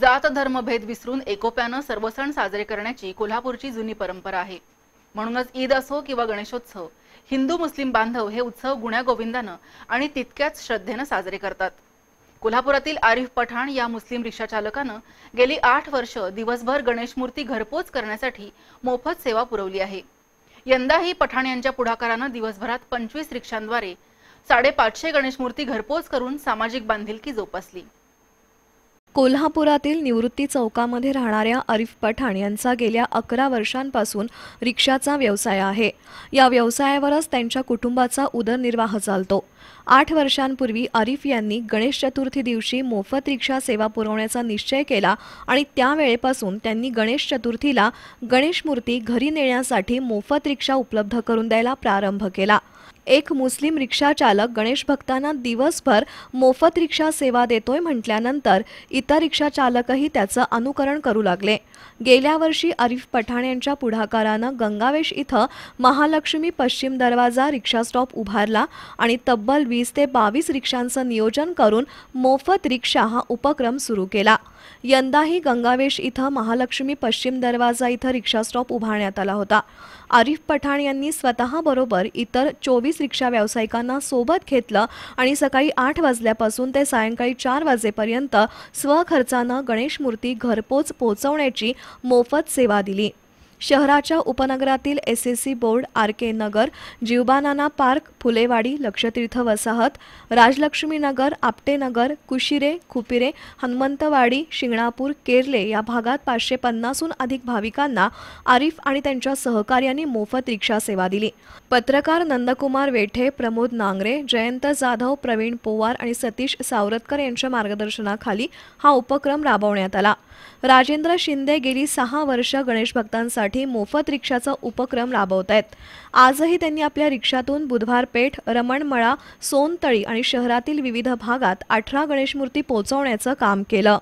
जात भेद विसरून एकोप्यानं सर्व सण साजरे करण्याची कोल्हापूरची जुनी परंपरा आहे म्हणूनच ईद असो किंवा गणेशोत्सव हिंदू मुस्लिम बांधव हे उत्सव गुण्या आणि तितक्याच श्रद्धेनं साजरे करतात कोल्हापुरातील आरिफ पठाण या मुस्लिम रिक्षाचालकानं गेली आठ वर्ष दिवसभर गणेश मूर्ती घरपोच करण्यासाठी मोफत सेवा पुरवली आहे यंदाही पठाण यांच्या पुढाकारानं दिवसभरात पंचवीस रिक्षांद्वारे साडेपाचशे गणेशमूर्ती घरपोच करून सामाजिक बांधिलकी जोपासली कोल्हापुरातील निवृत्ती चौकामध्ये राहणाऱ्या अरिफ पठाण यांचा गेल्या अकरा वर्षांपासून रिक्षाचा व्यवसाय आहे या व्यवसायावरच त्यांच्या कुटुंबाचा उदरनिर्वाह चालतो आठ वर्षांपूर्वी अरिफ यांनी गणेश चतुर्थी दिवशी मोफत रिक्षा सेवा पुरवण्याचा निश्चय केला आणि त्यावेळेपासून त्यांनी गणेश चतुर्थीला गणेश मूर्ती घरी नेण्यासाठी मोफत रिक्षा उपलब्ध करून द्यायला प्रारंभ केला एक मुस्लिम रिक्षा चालक गणेश भक्तांना दिवसभर मोफत रिक्षा सेवा देतोय म्हटल्यानंतर इतर रिक्षा चालकही त्याचं अनुकरण करू लागले गेल्या वर्षी अरिफ पठाण यांच्या पुढाकारानं गंगावेश इथं महालक्ष्मी पश्चिम दरवाजा रिक्षा स्टॉप उभारला आणि तब्बल वीस ते बावीस रिक्षांचं नियोजन करून मोफत रिक्षा हा उपक्रम सुरू केला यंदाही गंगावेश इथं महालक्ष्मी पश्चिम दरवाजा इथं रिक्षा स्टॉप उभारण्यात आला होता आरिफ पठाण यांनी स्वतःबरोबर इतर चोवीस रिक्षा व्यावसायिकांना सोबत घेतलं आणि सकाळी आठ वाजल्यापासून ते सायंकाळी चार वाजेपर्यंत स्वखर्चानं गणेश मूर्ती घरपोच पोहोचवण्याची मोफत सेवा दिली शहराच्या उपनगरातील S S C board R K Nagar Jivbanana park Phulewadi Lakshatirth वसाहत राजलक्ष्मी नगर आपटे नगर कुशिरे खुपिरे हनुमंतवाडी शिंगणापूर केरले या भागात पाचशे पन्नासहून अधिक भाविकांना आरिफ आणि त्यांच्या सहकार्यांनी मोफत रिक्षा सेवा दिली पत्रकार नंदकुमार वेठे प्रमोद नांगरे जयंत जाधव प्रवीण पोवार आणि सतीश सावरतकर यांच्या मार्गदर्शनाखाली हा उपक्रम राबवण्यात आला राजेंद्र शिंदे गेली सहा वर्ष गणेश भक्तांसाठी ते मोफत रिक्षाचा उपक्रम राबवत आहेत आजही त्यांनी आपल्या रिक्षातून बुधवार पेठ रमणमळा सोनतळी आणि शहरातील विविध भागात अठरा गणेशमूर्ती पोहोचवण्याचं काम केलं